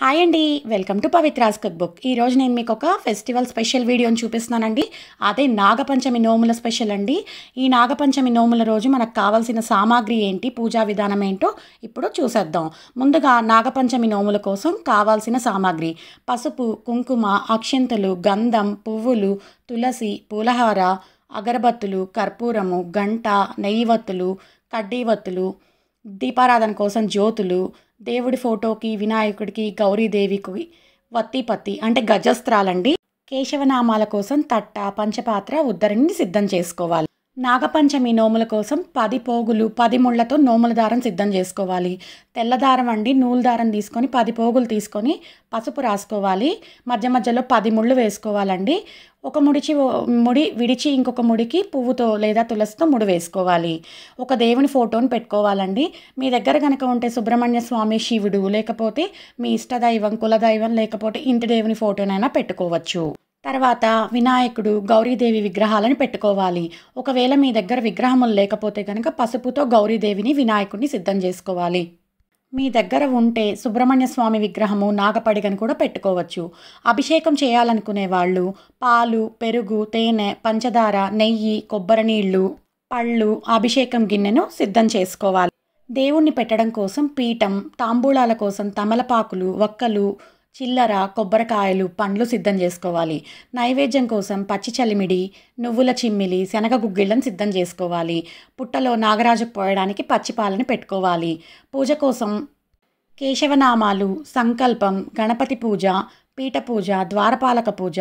hi అండి welcome to Pavithra's cook book ఈరోజు నేను మీకు ఒక ఫెస్టివల్ స్పెషల్ వీడియోని చూపిస్తున్నానండి అదే నాగపంచమి నోముల స్పెషల్ అండి ఈ నాగపంచమి నోముల రోజు మనకు కావాల్సిన సామాగ్రి ఏంటి పూజా విధానం ఏంటో ఇప్పుడు చూసేద్దాం ముందుగా నాగపంచమి నోముల కోసం కావాల్సిన సామాగ్రి పసుపు కుంకుమ అక్షింతలు గంధం పువ్వులు తులసి పూలహార అగరబత్తులు కర్పూరము గంట నెయ్యివత్తులు కడ్డీవత్తులు దీపారాధన కోసం జ్యోతులు దేవుడి ఫోటోకి వినాయకుడికి గౌరీదేవికి వత్తి పత్తి అంటే గజస్త్రాలండి కేశవనామాల కోసం తట్ట పంచపాత్ర ఉద్దరిని సిద్ధం చేసుకోవాలి నాగపంచమి నోముల కోసం పది పోగులు పది ముళ్లతో నోముల దారం సిద్ధం చేసుకోవాలి తెల్లదారం అండి నూలు దారం తీసుకొని పది పోగులు తీసుకొని పసుపు రాసుకోవాలి మధ్య మధ్యలో పది ముళ్ళు వేసుకోవాలండి ఒక ముడిచి ముడి విడిచి ఇంకొక ముడికి పువ్వుతో లేదా తులసితో ముడి వేసుకోవాలి ఒక దేవుని ఫోటోని పెట్టుకోవాలండి మీ దగ్గర కనుక ఉంటే సుబ్రహ్మణ్య స్వామి శివుడు లేకపోతే మీ ఇష్టదైవం కులదైవం లేకపోతే ఇంటి దేవుని ఫోటోనైనా పెట్టుకోవచ్చు తర్వాత వినాయకుడు గౌరీదేవి విగ్రహాలను పెట్టుకోవాలి ఒకవేళ మీ దగ్గర విగ్రహములు లేకపోతే కనుక పసుపుతో గౌరీదేవిని వినాయకుడిని సిద్ధం చేసుకోవాలి మీ దగ్గర ఉంటే సుబ్రహ్మణ్య స్వామి విగ్రహము నాగపడిగను కూడా పెట్టుకోవచ్చు అభిషేకం చేయాలనుకునే వాళ్ళు పాలు పెరుగు తేనె పంచదార నెయ్యి కొబ్బరి నీళ్లు పళ్ళు అభిషేకం గిన్నెను సిద్ధం చేసుకోవాలి దేవుణ్ణి పెట్టడం కోసం పీఠం తాంబూలాల కోసం తమలపాకులు వక్కలు చిల్లర కొబ్బరికాయలు పండ్లు సిద్ధం చేసుకోవాలి నైవేద్యం కోసం పచ్చి చలిమిడి నువ్వుల చిమ్మిలి శనగ గుగ్గిళ్ళను సిద్ధం చేసుకోవాలి పుట్టలో నాగరాజు పోయడానికి పచ్చిపాలను పెట్టుకోవాలి పూజ కోసం కేశవనామాలు సంకల్పం గణపతి పూజ పీఠ పూజ ద్వారపాలక పూజ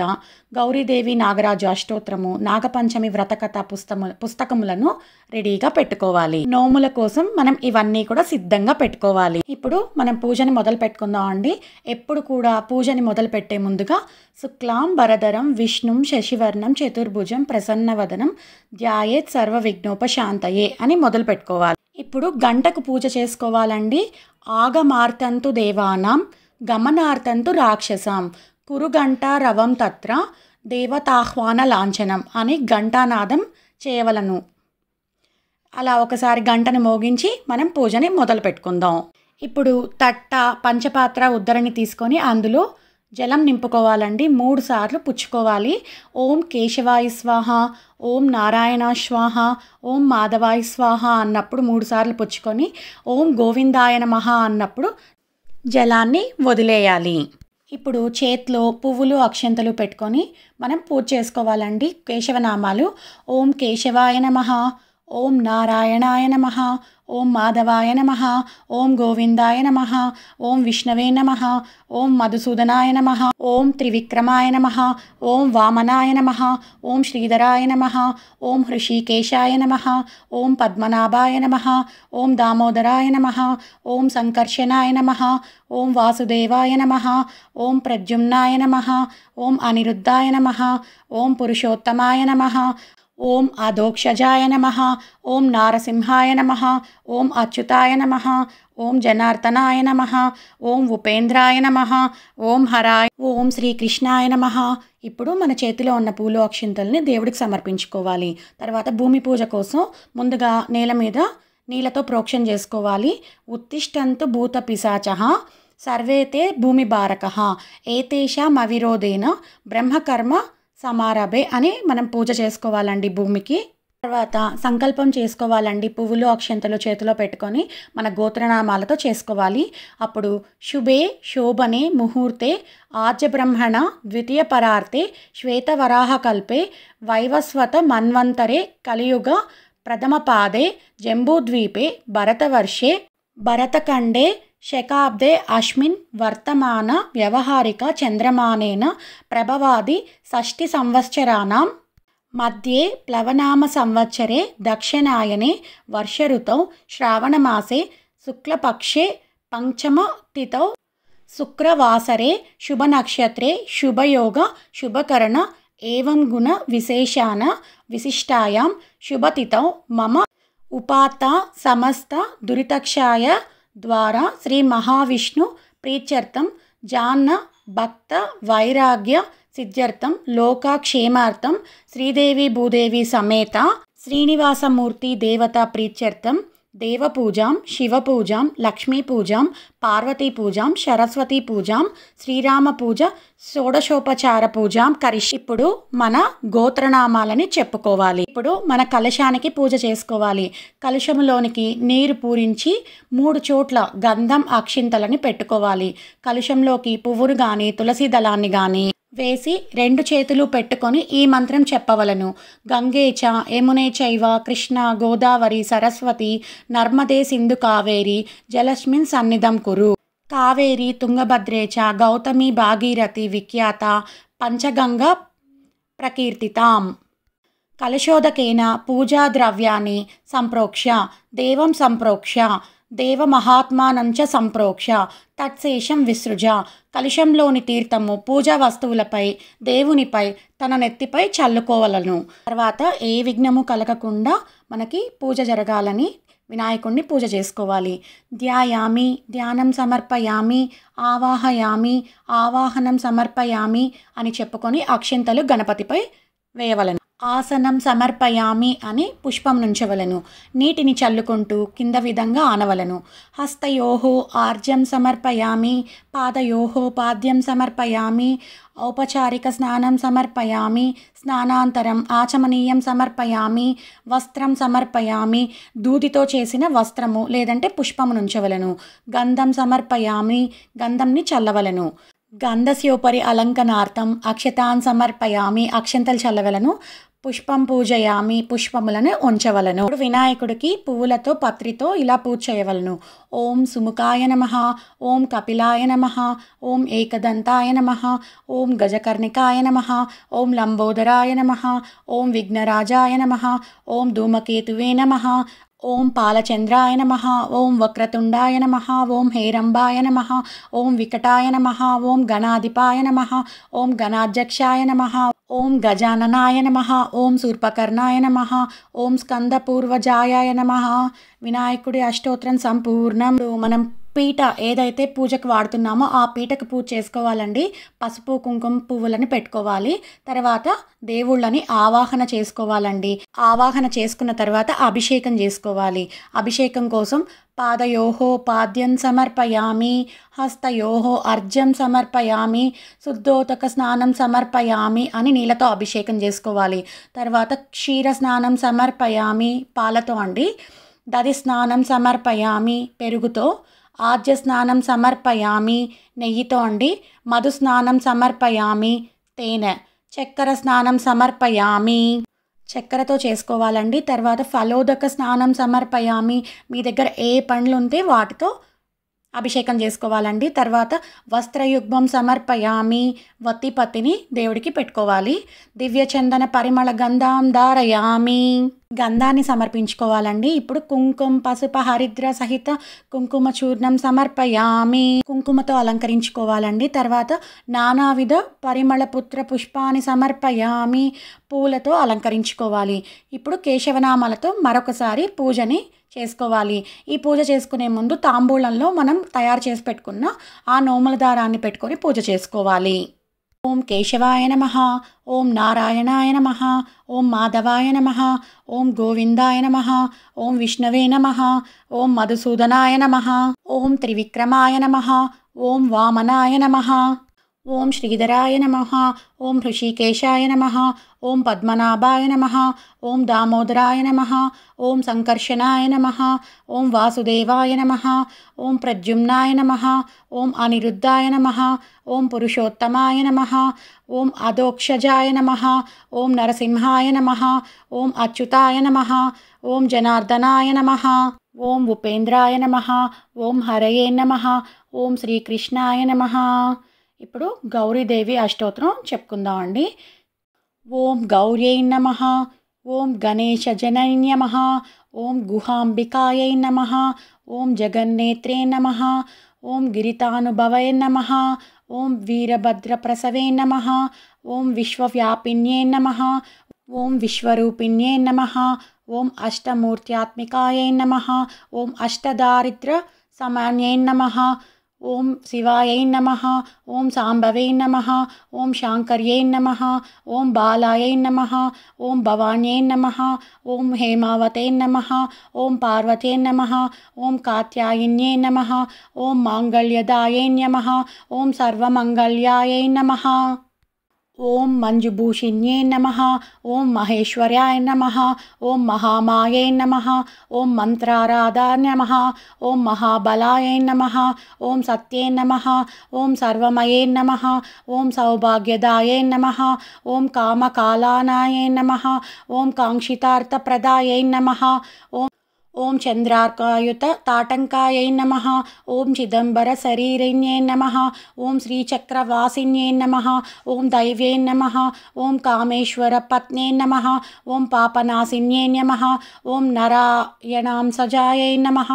గౌరీదేవి నాగరాజు అష్టోత్తరము నాగపంచమి వ్రతకథ పుస్తము పుస్తకములను రెడీగా పెట్టుకోవాలి నోముల కోసం మనం ఇవన్నీ కూడా సిద్ధంగా పెట్టుకోవాలి ఇప్పుడు మనం పూజని మొదలు పెట్టుకుందాం అండి ఎప్పుడు కూడా పూజని మొదలు పెట్టే ముందుగా శుక్లాం వరదరం విష్ణుం శశివర్ణం చతుర్భుజం ప్రసన్నవదనం ధ్యాయేత్ సర్వ విఘ్నోపశాంతయే అని మొదలు పెట్టుకోవాలి ఇప్పుడు గంటకు పూజ చేసుకోవాలండి ఆగమార్తంతు దేవానాం గమనార్థంతు రాక్షసాం రవం తత్ర దేవతాహ్వాన లాంఛనం అని ఘంటానాదం చేయవలను అలా ఒకసారి గంటను మోగించి మనం పూజని మొదలు పెట్టుకుందాం ఇప్పుడు తట్ట పంచపాత్ర ఉద్దరిని తీసుకొని అందులో జలం నింపుకోవాలండి మూడు సార్లు పుచ్చుకోవాలి ఓం కేశవాయి స్వాహ ఓం నారాయణ స్వాహ ఓం మాధవాయి స్వాహ అన్నప్పుడు మూడు సార్లు పుచ్చుకొని ఓం గోవిందాయన మహా అన్నప్పుడు జలాన్ని వదిలేయాలి ఇప్పుడు చేతిలో పువ్వులు అక్షంతలు పెట్టుకొని మనం పూజ చేసుకోవాలండి కేశవనామాలు ఓం కేశవాయ నమ ఓం నారాయణాయ నమ ॐ माधवाय नमः ॐ गोविन्दाय नमः ॐ विष्णवे नमः ॐ मधुसूदनाय नमः ॐ त्रिविक्रमाय नमः ॐ वामनाय नमः ॐ श्रीधराय नमः ॐ हृषिकेशाय नमः ॐ पद्मनाभाय नमः ॐ दामोदराय नमः ॐ सङ्कर्षणाय नमः ॐ वासुदेवाय नमः ॐ प्रद्युम्नाय नमः ॐ अनिरुद्धाय नमः ॐ पुरुषोत्तमाय नमः ఓం అధోక్షజాయ నమ ఓం నారసింహాయ నమ ఓం అచ్యుతాయ నమ ఓం జనార్దనాయ నమ ఓం ఉపేంద్రాయ నమ ఓం హరాయ ఓం శ్రీకృష్ణాయ నమ ఇప్పుడు మన చేతిలో ఉన్న పూలు అక్షింతల్ని దేవుడికి సమర్పించుకోవాలి తర్వాత భూమి పూజ కోసం ముందుగా నేల మీద నీళ్ళతో ప్రోక్షణ చేసుకోవాలి ఉత్తిష్టంతు భూత పిశాచ సర్వేతే భూమి భారక ఏతేషా మవిరోధేన బ్రహ్మకర్మ సమారాబే అని మనం పూజ చేసుకోవాలండి భూమికి తర్వాత సంకల్పం చేసుకోవాలండి పువ్వులు అక్షంతలు చేతిలో పెట్టుకొని మన గోత్రనామాలతో చేసుకోవాలి అప్పుడు శుభే శోభనే ముహూర్తే ఆర్జబ్రహ్మణ ద్వితీయ పరార్తే శ్వేతవరాహ కల్పే వైవస్వత మన్వంతరే కలియుగ ప్రథమ పాదే జంబూద్వీపే భరతవర్షే భరతఖండే శకాబ్దే అస్మిన్ వర్తమాన వ్యవహారిక చంద్రమానేన ప్రభవాది షష్ఠి సంవత్సరాణం मध्ये प्लवनामसंवत्सरे दक्षिणायने वर्षऋतौ श्रावणमासे शुक्लपक्षे पञ्चमतिथौ शुक्रवासरे शुभनक्षत्रे शुभयोग शुभकरण एवं गुणविशेषान् विशिष्टायां शुभतिथौ मम उपात्ता समस्त दुरितक्षाय ద్వారా శ్రీ మహావిష్ణు ప్రీత్యర్థం జాన్న భక్త వైరాగ్య సిద్ధ్యర్థం లోకక్షేమార్థం శ్రీదేవి భూదేవి సమేత శ్రీనివాసమూర్తి దేవత ప్రీత్యర్థం దేవపూజాం శివపూజాం లక్ష్మీపూజాం పార్వతీపూజాం శ్రీరామ పూజ షోడశోపచార పూజాం కరిష్ ఇప్పుడు మన గోత్రనామాలని చెప్పుకోవాలి ఇప్పుడు మన కలశానికి పూజ చేసుకోవాలి కలుషంలోనికి నీరు పూరించి మూడు చోట్ల గంధం అక్షింతలని పెట్టుకోవాలి కలుషంలోకి పువ్వును కానీ తులసి దళాన్ని కానీ వేసి రెండు చేతులు పెట్టుకొని ఈ మంత్రం చెప్పవలను గంగేచ యమునే చైవ కృష్ణ గోదావరి సరస్వతి నర్మదే సింధు కావేరి జలస్మిన్ సన్నిధం కురు కావేరి తుంగభద్రేచ గౌతమి భాగీరథి విఖ్యాత పంచగంగ ప్రకీర్తితాం కలశోదకేన పూజా ద్రవ్యాన్ని సంప్రోక్ష దేవం సంప్రోక్ష దేవమహాత్మానంచ సంప్రోక్ష తత్శేషం విసృజ కలుషంలోని తీర్థము పూజా వస్తువులపై దేవునిపై తన నెత్తిపై చల్లుకోవలను తర్వాత ఏ విఘ్నము కలగకుండా మనకి పూజ జరగాలని వినాయకుణ్ణి పూజ చేసుకోవాలి ధ్యాయామి ధ్యానం సమర్పయామి ఆవాహయామి ఆవాహనం సమర్పయామి అని చెప్పుకొని అక్షింతలు గణపతిపై వేయవలను ఆసనం సమర్పయామి అని పుష్పం నుంచవలను నీటిని చల్లుకుంటూ కింద విధంగా ఆనవలను హస్తయోహో ఆర్జం సమర్పయామి పాదయోహో పాద్యం సమర్పయామి ఔపచారిక స్నానం సమర్పయామి స్నానాంతరం ఆచమనీయం సమర్పయామి వస్త్రం సమర్పయామి దూదితో చేసిన వస్త్రము లేదంటే పుష్పము నుంచవలను గంధం సమర్పయామి గంధంని చల్లవలను గంధస్యోపరి అలంకనార్థం అక్షతాన్ సమర్పయామి అక్షంతలు చల్లవలను పుష్పం పూజయామి పుష్పములను ఉంచవలను వినాయకుడికి పువ్వులతో పత్రితో ఇలా పూజ చేయవలను ఓం సుముఖాయ నమ ఓం కపిలాయ నమ ఓం ఏకదంతాయ నమ ఓం గజకర్ణికాయ నమ ఓం లంబోదరాయ నమ ఓం విఘ్నరాజాయ నమ ఓం ధూమకేతువే నమ ఓం పాలచంద్రాయ నమ ఓం వక్రతుండాయ నమ ఓం హేరంబాయ నమ ఓం వికటాయ నమ ఓం గణాధిపాయ నమ ఓం గణాధ్యక్షాయ నమ ఓం గజాననాయ నమ ఓం శూర్పకర్ణాయ నమ ఓం స్కందపూర్వజాయాయ నమ వినాయకుడి అష్టోత్రం సంపూర్ణం మనం పీట ఏదైతే పూజకు వాడుతున్నామో ఆ పీటకు పూజ చేసుకోవాలండి పసుపు కుంకుమ పువ్వులని పెట్టుకోవాలి తర్వాత దేవుళ్ళని ఆవాహన చేసుకోవాలండి ఆవాహన చేసుకున్న తర్వాత అభిషేకం చేసుకోవాలి అభిషేకం కోసం పాదయోహో పాద్యం సమర్పయామి హస్తయోహో అర్జం సమర్పయామి శుద్ధోతక స్నానం సమర్పయామి అని నీళ్ళతో అభిషేకం చేసుకోవాలి తర్వాత క్షీర స్నానం సమర్పయామి పాలతో అండి దది స్నానం సమర్పయామి పెరుగుతో ఆద్య స్నానం సమర్పయామి నెయ్యితో అండి మధు స్నానం సమర్పయామి తేనె చక్కెర స్నానం సమర్పయామి చక్కెరతో చేసుకోవాలండి తర్వాత ఫలోదక స్నానం సమర్పయామి మీ దగ్గర ఏ పండ్లు ఉంటే వాటితో అభిషేకం చేసుకోవాలండి తర్వాత వస్త్రయుగ్మం సమర్పయామి వత్తిపత్తిని దేవుడికి పెట్టుకోవాలి దివ్య చందన పరిమళ గంధాం దారయామి గంధాన్ని సమర్పించుకోవాలండి ఇప్పుడు కుంకుమ పసుపు హరిద్ర సహిత కుంకుమ చూర్ణం సమర్పయామి కుంకుమతో అలంకరించుకోవాలండి తర్వాత నానావిధ పరిమళ పుత్ర పుష్పాన్ని సమర్పయామి పూలతో అలంకరించుకోవాలి ఇప్పుడు కేశవనామాలతో మరొకసారి పూజని చేసుకోవాలి ఈ పూజ చేసుకునే ముందు తాంబూలంలో మనం తయారు చేసి పెట్టుకున్న ఆ నోముల దారాన్ని పెట్టుకొని పూజ చేసుకోవాలి ఓం కేశవాయ నమ ఓం నారాయణాయ నమ ఓం మాధవాయ నమ ఓం గోవిందాయ నమ ఓం విష్ణవే నమ ఓం మధుసూదనాయ నమ ఓం త్రివిక్రమాయ నమ ఓం వామనాయ నమ ओम श्रीधराय नम ओं ऋषिकेशा नम ओं पद्मनाभाय नम ओं दामोदराय नम ओं संकर्षणा नम ओं वासुदेवाय नम ओं प्रद्युमनाय नम ओं अनिद्धा नम ओं पुरुषोत्तमाय नम ओं अदोक्षजा नम ओं नरसिंहाय नम ओं अच्युताय नम ओं जनार्दनाय नम ओं उपेन्द्राय नम ओं हरये नम ओं श्रीकृष्णा नम ఇప్పుడు గౌరీదేవి అష్టోత్తరం చెప్పుకుందాం అండి ఓం గౌర్యై నమ ఓం గణేశ జనై నమ ఓం గుహాంబికాయ నమ ఓం జగన్నేత్రే నమ ఓం గిరితానుభవై నమ ఓం వీరభద్రప్రసవే నమ ఓం విశ్వవ్యాపిన్యే నమ ఓం విశ్వరూపిణ్యే నమ ఓం అష్టమూర్త్యాత్మికాయ నమ ఓం అష్టదారిద్ర సమాన్యై నమ ओम शिवाय नम ओं सांभव नम ओं शाङ्कर्यै नम ओं बालाय नम ओं भवान्यै नम ओं हेमावते नम ओं पार्वते नम ओं कात्यायिन्यै नम ओं माङ्गल्यदायै नम ओं सर्वंगल्याय नम ओम मंजुभूषिण्ये नमः ओम महेश्वर्याय नमः ओम महामाये नमः ओम मंत्राराधा नमः ओम महाबलाय नमः ओम सत्ये नमः ओम सर्वमये नमः ओम सौभाग्यदाये नमः ओम कामकालानाय नमः ओम कांक्षितार्थप्रदाय नमः ओम ॐ चन्द्रार्कायुत नम नमः चिदंबर चिदम्बरशरीरिण्यै नमः ओं श्रीचक्रवासी नमः ओं दैव्यै नमः ॐ कामेश्वरपत्न्यै नमः ॐ पापनासिन्यै नमः ॐ नरायणां सजायै नमः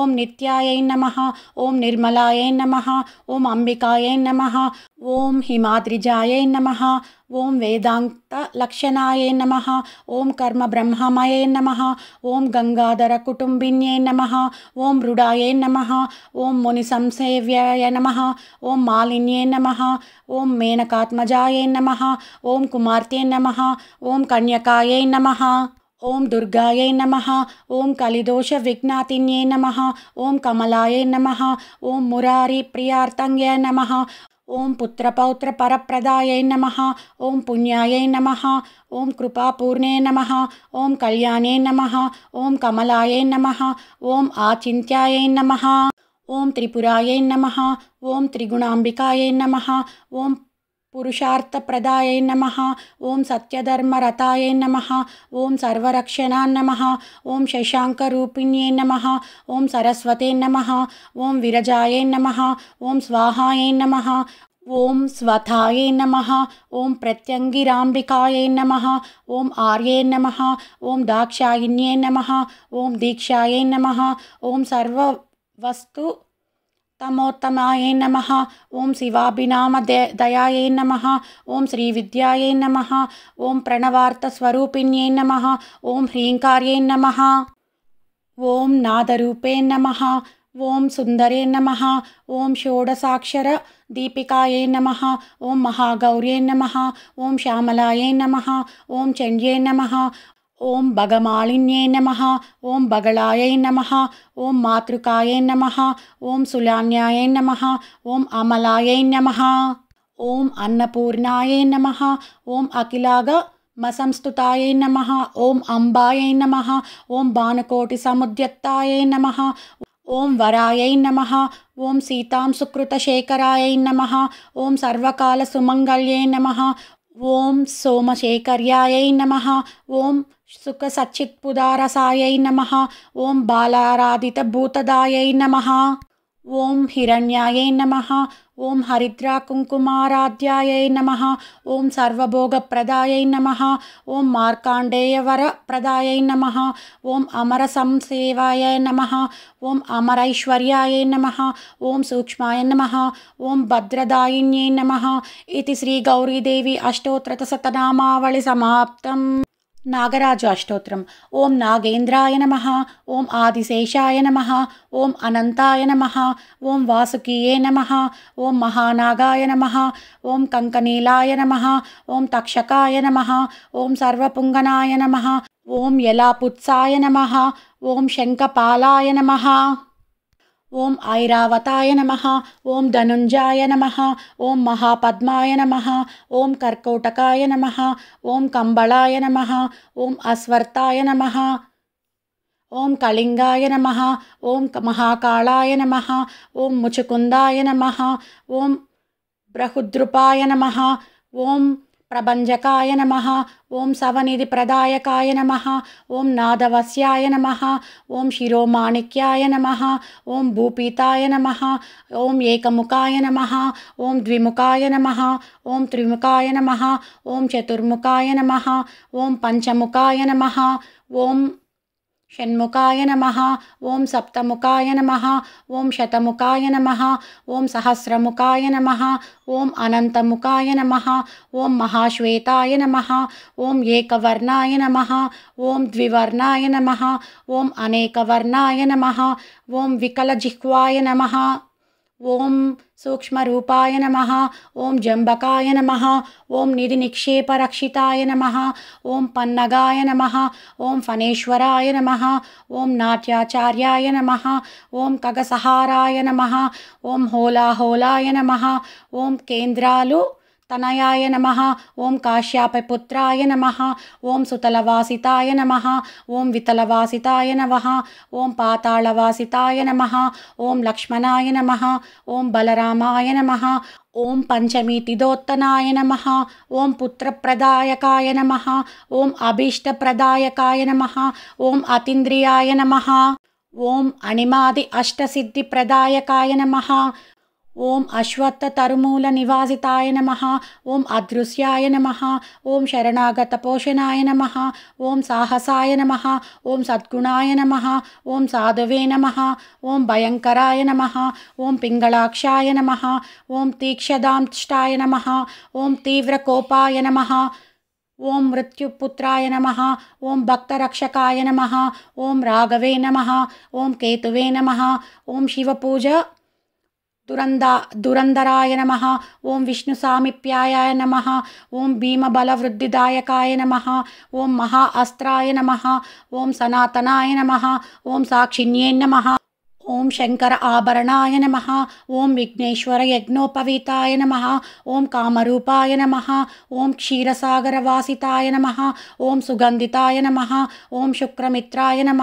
ॐ नित्यायै नमः ॐ निर्मलाय नमः ॐ अंबिकाय नमः ओम नम ॐ हिमाद्रिजायै नमः ॐ वेदान्तलक्षणायै नमः ॐ कर्मब्रह्ममये नमः नम ओं नमः नम ओं नमः नम ओं मालिन्े नम ओं मेनकात्मजा नम ओं कुमार नम ओं कन्याय नम ओं दुर्गाय नम ओं कलिदोष विज्ञाति नम ओं कमलाय नम ओं मुरारी मुरारिप्रियार्तङ्ग्य नम ॐ पुत्रपौत्रपरप्रदायै नम ओं पुण्याय नम ओं कृपापूर्णे नम ओं कल्याणे नम ओं कमलाय नम ओं आचिंत्याय नम ओं त्रिपुराय नम ओं त्रिगुणाबिकाय नम ओं प्रदाय नम ओं सत्यधर्मरताय नम ओं सर्वक्षण नम ओं शशाङ्करूपिण्यै नम ओं सरस्वते नम ओं विरजायै नम ओं स्वाहायै नम ॐ स्वथायै नम ओं प्रत्यंगिराबिकाय नम ओं आर्ये नम ओं दाक्षाण्ये नम ओं दीक्षायै नम ओं सर्ववस्तु तमोत्तमाय नम ओं शिवाभिनाम दयायै नमः ॐ श्रीविद्यायै नमः ॐ प्रणवार्थस्वरूपिण्यै नमः ॐ ह्रीङ्कार्यै नमः ॐ नादरूपे नमः ॐ सुन्दरे नमः ॐ षोडशाक्षरदीपिकायै नम ओं महागौर्यै नम ओं श्यामलायै नम ओं चंड्ये नम ॐ भगमालिन्यै नमः ॐ बगलायै नमः ॐ मातृकायै नमः ॐ सुलान्यायै नमः ॐ अमलायै नमः ॐ अन्नपूर्णायै नमः ॐ अखिलाग मसंस्तुतायै नमः ॐ अम्बायै नमः ॐ बाणकोटिसमुद्यत्तायै नमः ॐ वरायै नमः ॐ सीतां सुकृतशेखरायै नमः ॐ सर्वकालसुमङ्गल्यै नमः ॐ सोमशेखर्यायै नमः ॐ सुखसच्चित्पुदारसायै नमः ॐ बालाराधितभूतदायै नमः ॐ हिरण्यायै नमः ॐ हरिद्राकुङ्कुमाराध्यायै नमः ॐ सर्वभोगप्रदायै नमः ॐ मार्काण्डेयवरप्रदायै नमः ओम् अमरसंसेवाय नमः ॐ अमरैश्वर्याय नमः ॐ सूक्ष्माय नमः ॐ भद्रदायिन्यै नमः इति श्रीगौरीदेवी अष्टोत्तरतशतनामावलि नागराजाष्टोत्रम् ॐ नागेन्द्राय नमः ॐ आदिशेषाय नमः ॐ अनन्ताय नमः ॐ वासुकीये नमः ॐ महानागाय नमः ॐ कङ्कनीलाय नमः ॐ तक्षकाय नमः ॐ सर्वपुङ्गनाय नमः ॐ यलापुत्साय नमः ॐ शङ्खपालाय नमः ஓம் ஐராவதாய நமஹா ஓம் தனுஞ்சாய நமஹா ஓம் மகாபத்மாய நமஹா ஓம் கர்க்கோட்டகாய நமஹா ஓம் கம்பளாய நமஹா ஓம் அஸ்வர்த்தாய நமஹா ஓம் கலிங்காய நமஹா ஓம் மகாகாளாய நமஹா ஓம் முச்சுக்குந்தாய நமஹா ஓம் பிரகுத்ருபாய நமஹா ஓம் नम ओं सवनिधि प्रदायकाय नम ओं नादवस्याय नम ओं शिरोमाणिक्याय नम ओं भूपीताय नम ओं एकमुखाय नम ओं द्विमुखा नम ओं त्रिमुखा नम ओं चतुर्मुखा नम ओं पंचमुखा नम ओं षण्मुखाय नमः ॐ सप्तमुखाय नमः ॐ शतमुखाय नमः ॐ सहस्रमुखाय नमः ॐ अनन्तमुखाय नमः ॐ महाश्वेताय नमः ॐ एकवर्णाय नमः ॐ द्विवर्णाय नमः ॐ अनेकवर्णाय नमः ॐ विकलजिह्वाय नमः ॐ సూక్ష్మరూపాయ నమ ఓం జంబకాయ నమ ఓం నిధి నిక్షేపరక్షితాయ నమ ఓం పన్నగాయ నమ ఓం ఫనేశ్వరాయ నమ ఓం నాట్యాచార్యాయ నమ ఓం కగసహారాయ నమ ఓం హోలాహోలాయ నమ ఓం కేంద్రాలు तनयाय नमः ॐ काश्यापपुत्राय नमः ॐ सुतलवासिताय नमः ॐ वितलवासिताय नमः ॐ पातालवासिताय नमः ॐ लक्ष्मणाय नमः ॐ बलरामाय नमः ॐ पञ्चमीतिदोत्तनाय नमः ॐ पुत्रप्रदायकाय नमः ॐ अभीष्टप्रदायकाय नमः ॐ अतिन्द्रियाय नमः ॐ अणिमादि अष्टसिद्धिप्रदायकाय नमः ओम अश्वत्थ तरुमूल निवासिताय नमः ओम अदृश्याय नम ओम शरणागतपोषणाय नम ओम साहसाय नम ओम सद्गुणाय नम ओम साधवे नम ओम भयंकराय नम ओम पिङ्गलाक्षाय नम ओम तीक्षदांष्टाय नम ओम तीव्रकोपाय नम ओम मृत्युपुत्राय नम ओम भक्तरक्षकाय नम ओम राघवे नम ओम केतुवे नम ओम शिवपूजा दुरन्दा दुरन्धराय नमः ॐ विष्णुसामिप्याय नम ओं भीम बलवृद्धिदायकाय नम ओं अस्त्राय नम ओं सनातनाय नम ओं साक्षिण्य नम ओम शंकर आभरणाय नम ओं विघ्नेश्वर यज्ञोपवीताय नम ओं कामरूपाय नम ओं क्षीरसागरवासिताय नम ओं सुगंधिताय नम ओं शुक्रमित्राय नम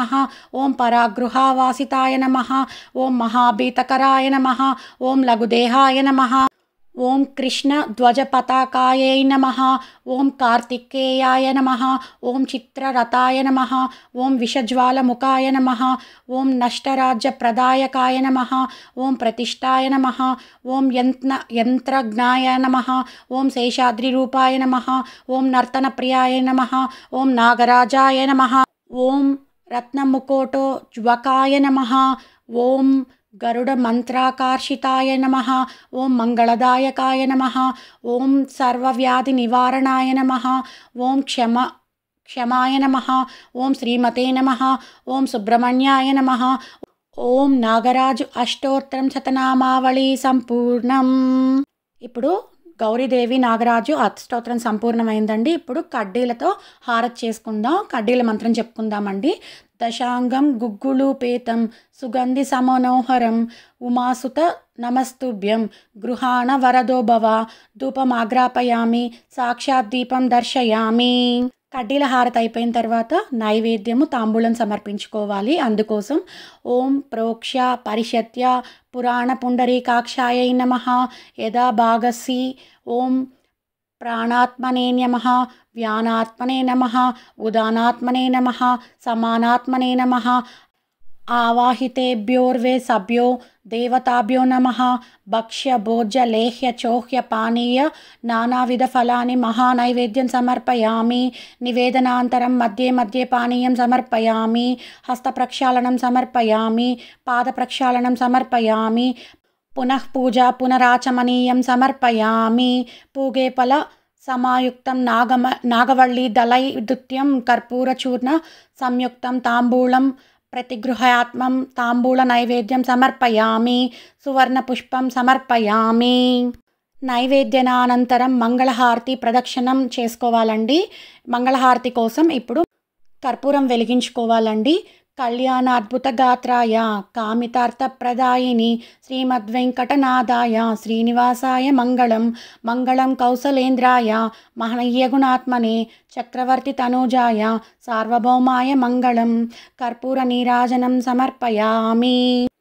ओं परागृहावासीताय नम ओं महाभीतकराय नम ओं लघुदेहाय नम ॐ कृष्णध्वजपताकायै नम ओं कार्तिकेयाय ओं विषज्वाल मुखाय नम ओं नष्टराज्य प्रदायकाय नम ओं प्रतिष्ठा नम ओं नमः ॐ नम ओं शेषाद्रिपा नम ओं नर्तन प्रियाय नम ओं नागराजा नम ओं रत्न मुकोटो ज्वकाय नम ओं గరుడ మంత్రాకర్షితాయ నమ ఓం మంగళదాయకాయ నమ ఓం సర్వవ్యాధి నివారణాయ నమ ఓం క్షమ క్షమాయ నమ ఓం శ్రీమతే నమ ఓం సుబ్రహ్మణ్యాయ నమ ఓం నాగరాజు అష్టోత్తరం శతనామావళి సంపూర్ణం ఇప్పుడు గౌరీదేవి నాగరాజు అర్థస్తోత్రం సంపూర్ణమైందండి ఇప్పుడు కడ్డీలతో హారతి చేసుకుందాం కడ్డీల మంత్రం చెప్పుకుందామండి దశాంగం గుగ్గులు పేతం సుగంధి సమనోహరం ఉమాసుత నమస్తుభ్యం గృహాణ వరదోభవ ధూపమాగ్రాపయామి సాక్షాత్ దీపం దర్శయామి కడ్డీల హారతి అయిపోయిన తర్వాత నైవేద్యము తాంబూలం సమర్పించుకోవాలి అందుకోసం ఓం ప్రోక్ష పరిషత్య పురాణ పుండరీకాక్షాయ నమ యథా భాగసి ఓం ప్రాణాత్మనే నమ వ్యానాత్మనే నమ ఉదానాత్మనే నమ సమానాత్మనే నమ आवाहितेभ्योर्वे सभ्यो देवताभ्यो नम भक्ष्य भोज्य लेह्य चोह्य पानीय नानाविधफलानि महानैवेद्यं समर्पयामि निवेदनान्तरं मध्ये मध्ये पानीयं समर्पयामि हस्तप्रक्षालनं समर्पयामि पादप्रक्षालनं समर्पयामि पुनः पूजा पुनराचमनीयं समर्पयामि पूगेपल समायुक्तं नागम नागवल्लीदलैदुत्यं कर्पूरचूर्ण संयुक्त ताम्बूलं ప్రతిగృహయాత్మం తాంబూల నైవేద్యం సమర్పయామి సువర్ణ పుష్పం సమర్పయామి నైవేద్యనానంతరం మంగళహారతి ప్రదక్షిణం చేసుకోవాలండి మంగళహారతి కోసం ఇప్పుడు కర్పూరం వెలిగించుకోవాలండి కళ్యాణాద్భుతగాత్రాయ కామితార్థప్రదాయిని శ్రీమద్వెంకటనాథాయ శ్రీనివాసాయ మంగళం మంగళం కౌసలేంద్రాయ మహనీయగుణాత్మనే చక్రవర్తి తనూజాయ సార్వభౌమాయ మంగళం కర్పూర నీరాజనం సమర్పయామి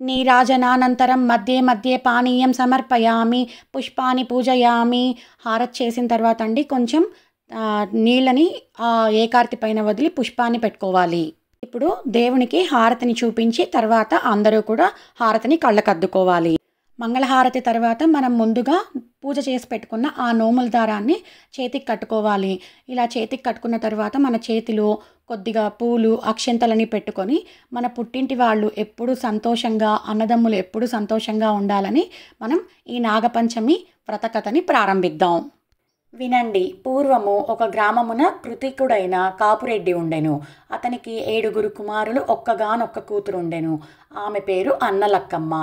నీరాజనానంతరం మధ్య మధ్య పానీయం సమర్పయామి పుష్పాన్ని పూజయామి హారత్ చేసిన తర్వాత అండి కొంచెం నీళ్ళని ఏకార్తి పైన వదిలి పుష్పాన్ని పెట్టుకోవాలి ఇప్పుడు దేవునికి హారతిని చూపించి తర్వాత అందరూ కూడా హారతిని కళ్ళకద్దుకోవాలి మంగళహారతి తర్వాత మనం ముందుగా పూజ చేసి పెట్టుకున్న ఆ నోముల దారాన్ని చేతికి కట్టుకోవాలి ఇలా చేతికి కట్టుకున్న తర్వాత మన చేతిలో కొద్దిగా పూలు అక్షంతలని పెట్టుకొని మన పుట్టింటి వాళ్ళు ఎప్పుడు సంతోషంగా అన్నదమ్ములు ఎప్పుడు సంతోషంగా ఉండాలని మనం ఈ నాగపంచమి వ్రతకథని ప్రారంభిద్దాం వినండి పూర్వము ఒక గ్రామమున కృతికుడైన కాపురెడ్డి ఉండెను అతనికి ఏడుగురు కుమారులు ఒక్కగానొక్క కూతురుండెను ఆమె పేరు అన్నలక్కమ్మ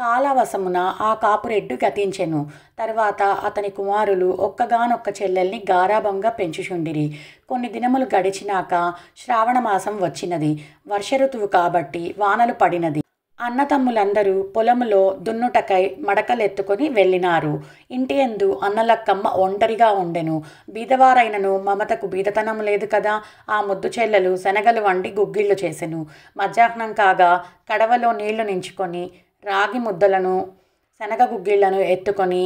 కాలవశమున ఆ కాపురెడ్డు గతించెను తర్వాత అతని కుమారులు ఒక్కగానొక్క చెల్లెల్ని గారాభంగా పెంచుచుండిరి కొన్ని దినములు గడిచినాక శ్రావణ మాసం వచ్చినది వర్ష ఋతువు కాబట్టి వానలు పడినది అన్నతమ్ములందరూ పొలములో దున్నుటకై మడకలెత్తుకొని వెళ్ళినారు ఇంటి ఎందు అన్నలక్కమ్మ ఒంటరిగా ఉండెను బీదవారైనను మమతకు బీదతనం లేదు కదా ఆ ముద్దు చెల్లెలు శనగలు వండి గుగ్గిళ్ళు చేసెను మధ్యాహ్నం కాగా కడవలో నీళ్లు నించుకొని రాగి ముద్దలను శనగ గుగ్గిళ్లను ఎత్తుకొని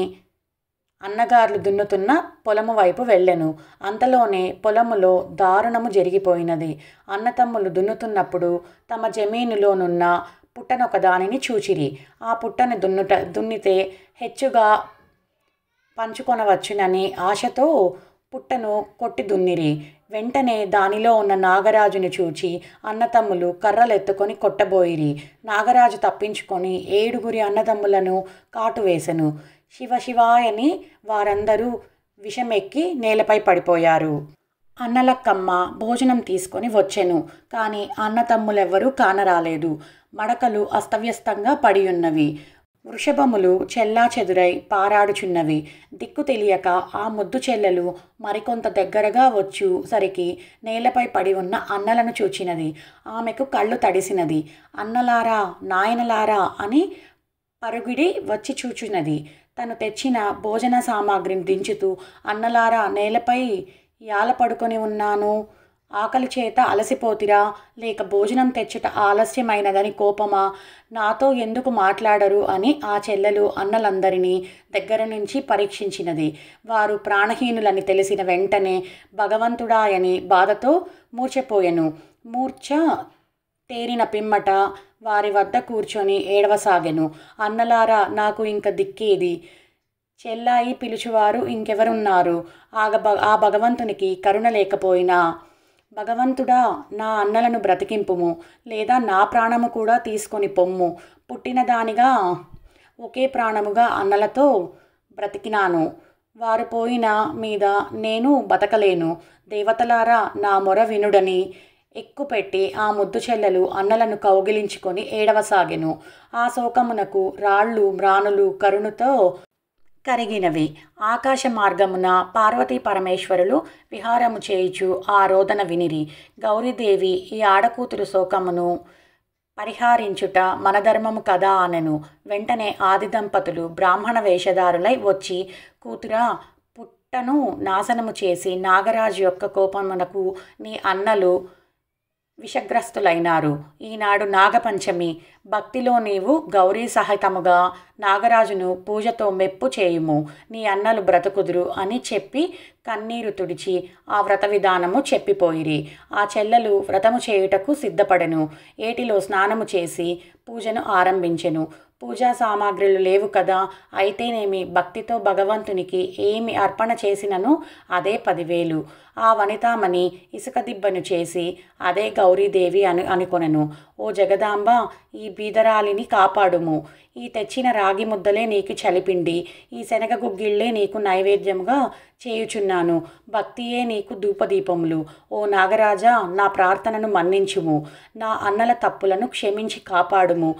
అన్నగారులు దున్నుతున్న పొలము వైపు వెళ్ళెను అంతలోనే పొలములో దారుణము జరిగిపోయినది అన్నతమ్ములు దున్నుతున్నప్పుడు తమ జమీనులోనున్న పుట్టనొక దానిని చూచిరి ఆ పుట్టను దున్నుట దున్నితే హెచ్చుగా పంచుకొనవచ్చునని ఆశతో పుట్టను కొట్టి దున్నిరి వెంటనే దానిలో ఉన్న నాగరాజును చూచి అన్నతమ్ములు కర్రలెత్తుకొని కొట్టబోయిరి నాగరాజు తప్పించుకొని ఏడుగురి అన్నదమ్ములను కాటువేశను శివ శివాయని వారందరూ విషమెక్కి నేలపై పడిపోయారు అన్నలక్కమ్మ భోజనం తీసుకొని వచ్చెను కానీ అన్నతమ్ములెవ్వరూ కానరాలేదు మడకలు అస్తవ్యస్తంగా పడియున్నవి వృషభములు చెల్లా చెదురై పారాడుచున్నవి దిక్కు తెలియక ఆ ముద్దు చెల్లెలు మరికొంత దగ్గరగా వచ్చు సరికి నేలపై పడి ఉన్న అన్నలను చూచినది ఆమెకు కళ్ళు తడిసినది అన్నలారా నాయనలారా అని పరుగుడి వచ్చి చూచున్నది తను తెచ్చిన భోజన సామాగ్రిని దించుతూ అన్నలారా నేలపై ఇవాళ పడుకొని ఉన్నాను ఆకలి చేత అలసిపోతిరా లేక భోజనం తెచ్చుట ఆలస్యమైనదని కోపమా నాతో ఎందుకు మాట్లాడరు అని ఆ చెల్లెలు అన్నలందరినీ దగ్గర నుంచి పరీక్షించినది వారు ప్రాణహీనులని తెలిసిన వెంటనే భగవంతుడాయని బాధతో మూర్చపోయెను మూర్చ తేరిన పిమ్మట వారి వద్ద కూర్చొని ఏడవసాగెను అన్నలారా నాకు ఇంక దిక్కేది చెల్లాయి పిలుచువారు ఇంకెవరున్నారు ఆ ఆ భగవంతునికి కరుణ లేకపోయినా భగవంతుడా నా అన్నలను బ్రతికింపుము లేదా నా ప్రాణము కూడా తీసుకొని పొమ్ము పుట్టిన దానిగా ఒకే ప్రాణముగా అన్నలతో బ్రతికినాను వారు పోయిన మీద నేను బతకలేను దేవతలారా నా మొర వినుడని ఎక్కుపెట్టి ఆ ముద్దు చెల్లెలు అన్నలను కౌగిలించుకొని ఏడవసాగెను ఆ శోకమునకు రాళ్ళు మ్రాణులు కరుణతో కరిగినవి ఆకాశ మార్గమున పార్వతీ పరమేశ్వరులు విహారము చేయుచు ఆ రోదన వినిరి గౌరీదేవి ఈ ఆడకూతురు శోకమును పరిహారించుట మన ధర్మము కదా అనెను వెంటనే ఆది దంపతులు బ్రాహ్మణ వేషధారులై వచ్చి కూతుర పుట్టను నాశనము చేసి నాగరాజు యొక్క కోపమునకు నీ అన్నలు విషగ్రస్తులైనారు ఈనాడు నాగపంచమి భక్తిలో నీవు గౌరీ సహితముగా నాగరాజును పూజతో మెప్పు చేయుము నీ అన్నలు బ్రతుకుదురు అని చెప్పి కన్నీరు తుడిచి ఆ వ్రత విధానము చెప్పిపోయిరి ఆ చెల్లెలు వ్రతము చేయుటకు సిద్ధపడెను ఏటిలో స్నానము చేసి పూజను ఆరంభించెను పూజా సామాగ్రులు లేవు కదా అయితేనేమి భక్తితో భగవంతునికి ఏమి అర్పణ చేసినను అదే పదివేలు ఆ వనితామని ఇసుక దిబ్బను చేసి అదే గౌరీదేవి అని అనుకొనను ఓ జగదాంబ ఈ బీదరాలిని కాపాడుము ఈ తెచ్చిన రాగి ముద్దలే నీకు చలిపిండి ఈ శనగ గుగ్గిళ్ళే నీకు నైవేద్యంగా చేయుచున్నాను భక్తియే నీకు ధూపదీపములు ఓ నాగరాజా నా ప్రార్థనను మన్నించుము నా అన్నల తప్పులను క్షమించి కాపాడుము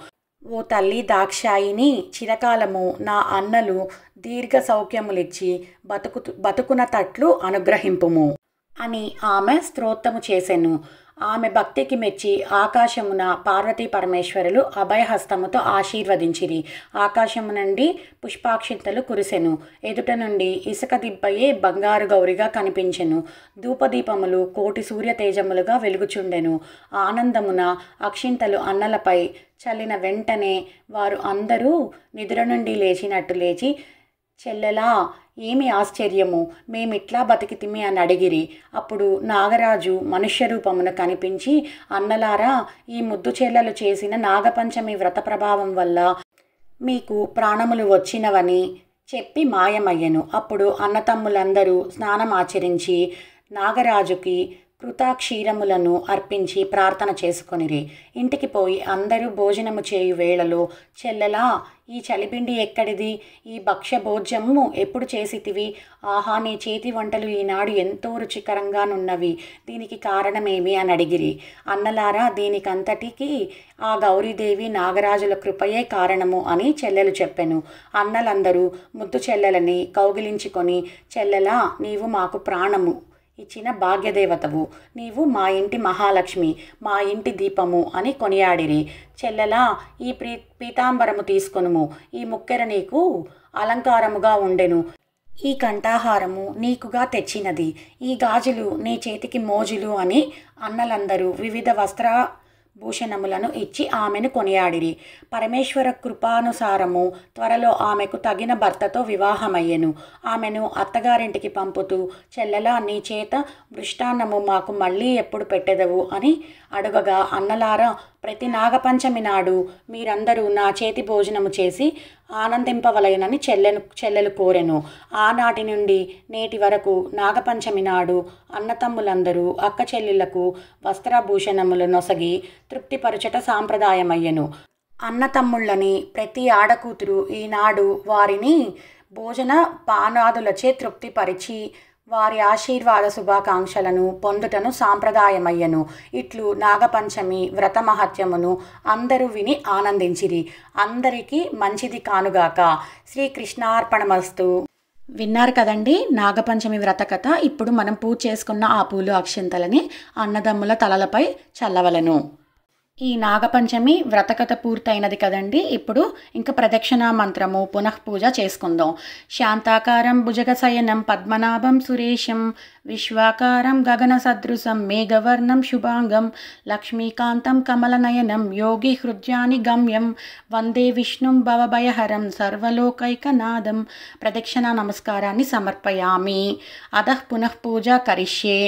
ఓ తల్లి దాక్షాయిని చిరకాలము నా అన్నలు దీర్ఘ సౌఖ్యములిచ్చి బతుకు బతుకున తట్లు అనుగ్రహింపుము అని ఆమె స్తోత్రము చేసెను ఆమె భక్తికి మెచ్చి ఆకాశమున పార్వతీ పరమేశ్వరులు అభయహస్తముతో ఆశీర్వదించిరి ఆకాశము నుండి పుష్పాక్షింతలు కురిసెను ఎదుట నుండి ఇసుక దిబ్బయే బంగారు గౌరిగా కనిపించెను ధూపదీపములు కోటి సూర్య తేజములుగా వెలుగుచుండెను ఆనందమున అక్షింతలు అన్నలపై చల్లిన వెంటనే వారు అందరూ నిద్ర నుండి లేచినట్టు లేచి చెల్లెలా ఏమి ఆశ్చర్యము మేమిట్లా బతికితిమి అని అడిగిరి అప్పుడు నాగరాజు మనుష్య రూపమున కనిపించి అన్నలారా ఈ ముద్దు చెల్లెలు చేసిన నాగపంచమి వ్రత ప్రభావం వల్ల మీకు ప్రాణములు వచ్చినవని చెప్పి మాయమయ్యను అప్పుడు అన్నతమ్ములందరూ స్నానం ఆచరించి నాగరాజుకి కృతాక్షీరములను అర్పించి ప్రార్థన చేసుకొనిరి ఇంటికి పోయి అందరూ భోజనము చేయు వేళలో చెల్లెలా ఈ చలిపిండి ఎక్కడిది ఈ భక్ష్యభోజ్యము ఎప్పుడు చేసితివి ఆహా నీ చేతి వంటలు ఈనాడు ఎంతో రుచికరంగానున్నవి దీనికి కారణమేమి అని అడిగిరి అన్నలారా దీనికంతటికి ఆ గౌరీదేవి నాగరాజుల కృపయే కారణము అని చెల్లెలు చెప్పెను అన్నలందరూ ముద్దు చెల్లెలని కౌగిలించుకొని చెల్లెలా నీవు మాకు ప్రాణము ఇచ్చిన భాగ్యదేవతవు నీవు మా ఇంటి మహాలక్ష్మి మా ఇంటి దీపము అని కొనియాడిరి చెల్లెలా ఈ ప్రీ పీతాంబరము తీసుకొనుము ఈ ముక్కెర నీకు అలంకారముగా ఉండెను ఈ కంఠాహారము నీకుగా తెచ్చినది ఈ గాజులు నీ చేతికి మోజులు అని అన్నలందరూ వివిధ వస్త్ర భూషణములను ఇచ్చి ఆమెను కొనియాడిరి పరమేశ్వర కృపానుసారము త్వరలో ఆమెకు తగిన భర్తతో వివాహమయ్యెను ఆమెను అత్తగారింటికి పంపుతూ చెల్లెలా నీ చేత మృష్టాన్నము మాకు మళ్ళీ ఎప్పుడు పెట్టెదవు అని అడుగగా అన్నలారా ప్రతి నాగపంచమి నాడు మీరందరూ నా చేతి భోజనము చేసి ఆనందింపవలయనని చెల్లెను చెల్లెలు కోరెను ఆనాటి నుండి నేటి వరకు నాగపంచమి నాడు అన్నతమ్ములందరూ అక్క చెల్లెళ్లకు వస్త్రాభూషణములు నొసగి తృప్తిపరచట సాంప్రదాయమయ్యను అన్నతమ్ముళ్ళని ప్రతి ఆడకూతురు ఈనాడు వారిని భోజన పానాదులచే తృప్తిపరిచి వారి ఆశీర్వాద శుభాకాంక్షలను పొందుటను సాంప్రదాయమయ్యను ఇట్లు నాగపంచమి వ్రత అందరూ విని ఆనందించిరి అందరికీ మంచిది కానుగాక శ్రీకృష్ణార్పణమస్తు విన్నారు కదండి నాగపంచమి వ్రత కథ ఇప్పుడు మనం పూజ చేసుకున్న ఆ పూలు అక్షింతలని అన్నదమ్ముల తలలపై చల్లవలను ఈ నాగపంచమి వ్రతకథ పూర్తయినది కదండి ఇప్పుడు ఇంకా ప్రదక్షిణా మంత్రము పునఃపూజ చేసుకుందాం శాంతాకారం భుజగశయనం పద్మనాభం సురేశం విశ్వాకారం గగన సదృశం మేఘవర్ణం శుభాంగం లక్ష్మీకాంతం కమలనయనం యోగి హృద్యాని గమ్యం వందే విష్ణుం భవభయహరం సర్వలోకైకనాదం ప్రదక్షిణా నమస్కారాన్ని సమర్పయామి అధ పునఃపూజ కరిష్యే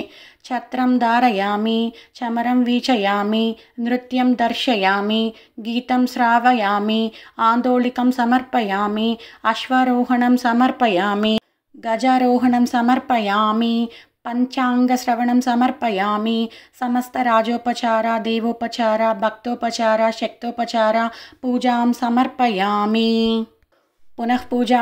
छत्रं धारयामि चमरं वीचयामि नृत्यं दर्शयामि गीतं श्रावयामि आन्दोलिकं अश्वरोहण समर्पयामी गजारोहण गजारोहणं पंचांगश्रवण पञ्चाङ्गश्रवणं समर्पयामि समस्तराजोपचार देवोपचार भक्तोपचार शक्तोपचार पूजा समर्पयामि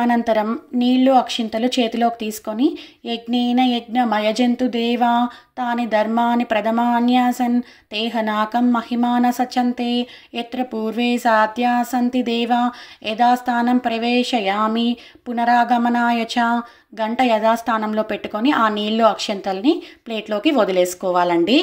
అనంతరం నీళ్లు అక్షింతలు చేతిలోకి తీసుకొని యజ్ఞేన యజ్ఞ మయజంతు దేవా తాని ధర్మాని ప్రథమాన్యాసన్ తేహనాకం మహిమాన సచంతే ఎత్ర పూర్వే సాధ్యాసంతి దేవా యథాస్థానం ప్రవేశయామి పునరాగమనాయ చ గంట యథాస్థానంలో పెట్టుకొని ఆ నీళ్లు అక్షంతల్ని ప్లేట్లోకి వదిలేసుకోవాలండి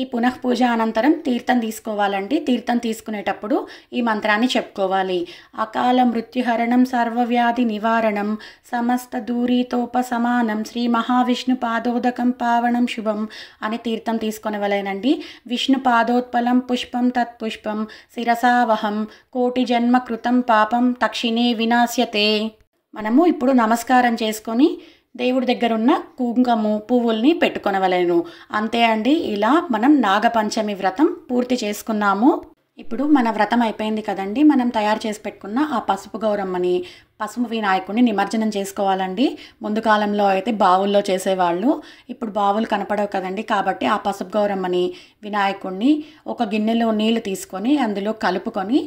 ఈ పునఃపూజ అనంతరం తీర్థం తీసుకోవాలండి తీర్థం తీసుకునేటప్పుడు ఈ మంత్రాన్ని చెప్పుకోవాలి అకాల మృత్యుహరణం సర్వవ్యాధి నివారణం సమస్త దూరీతోప సమానం శ్రీ మహావిష్ణు పాదోదకం పావనం శుభం అని తీర్థం తీసుకునేవలేనండి విష్ణు పాదోత్పలం పుష్పం తత్పుష్పం శిరసావహం కోటి జన్మ కృతం పాపం తక్షిణే వినాశ్యతే మనము ఇప్పుడు నమస్కారం చేసుకొని దేవుడి దగ్గర ఉన్న కుంకము పువ్వుల్ని పెట్టుకొనవలను అంతే అండి ఇలా మనం నాగపంచమి వ్రతం పూర్తి చేసుకున్నాము ఇప్పుడు మన వ్రతం అయిపోయింది కదండి మనం తయారు చేసి పెట్టుకున్న ఆ పసుపు గౌరమ్మని పసుపు వినాయకుడిని నిమజ్జనం చేసుకోవాలండి ముందు కాలంలో అయితే బావుల్లో చేసేవాళ్ళు ఇప్పుడు బావులు కనపడవు కదండి కాబట్టి ఆ పసుపు గౌరమ్మని వినాయకుడిని ఒక గిన్నెలో నీళ్లు తీసుకొని అందులో కలుపుకొని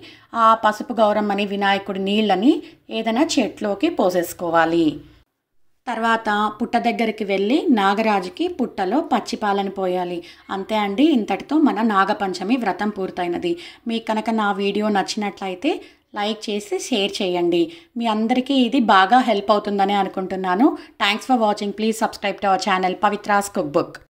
ఆ పసుపు గౌరమ్మని వినాయకుడి నీళ్ళని ఏదైనా చెట్లోకి పోసేసుకోవాలి తర్వాత పుట్ట దగ్గరికి వెళ్ళి నాగరాజుకి పుట్టలో పచ్చిపాలను పోయాలి అంతే అండి ఇంతటితో మన నాగపంచమి వ్రతం పూర్తయినది మీకు కనుక నా వీడియో నచ్చినట్లయితే లైక్ చేసి షేర్ చేయండి మీ అందరికీ ఇది బాగా హెల్ప్ అవుతుందని అనుకుంటున్నాను thanks for watching please subscribe to our channel Pavithra's cook book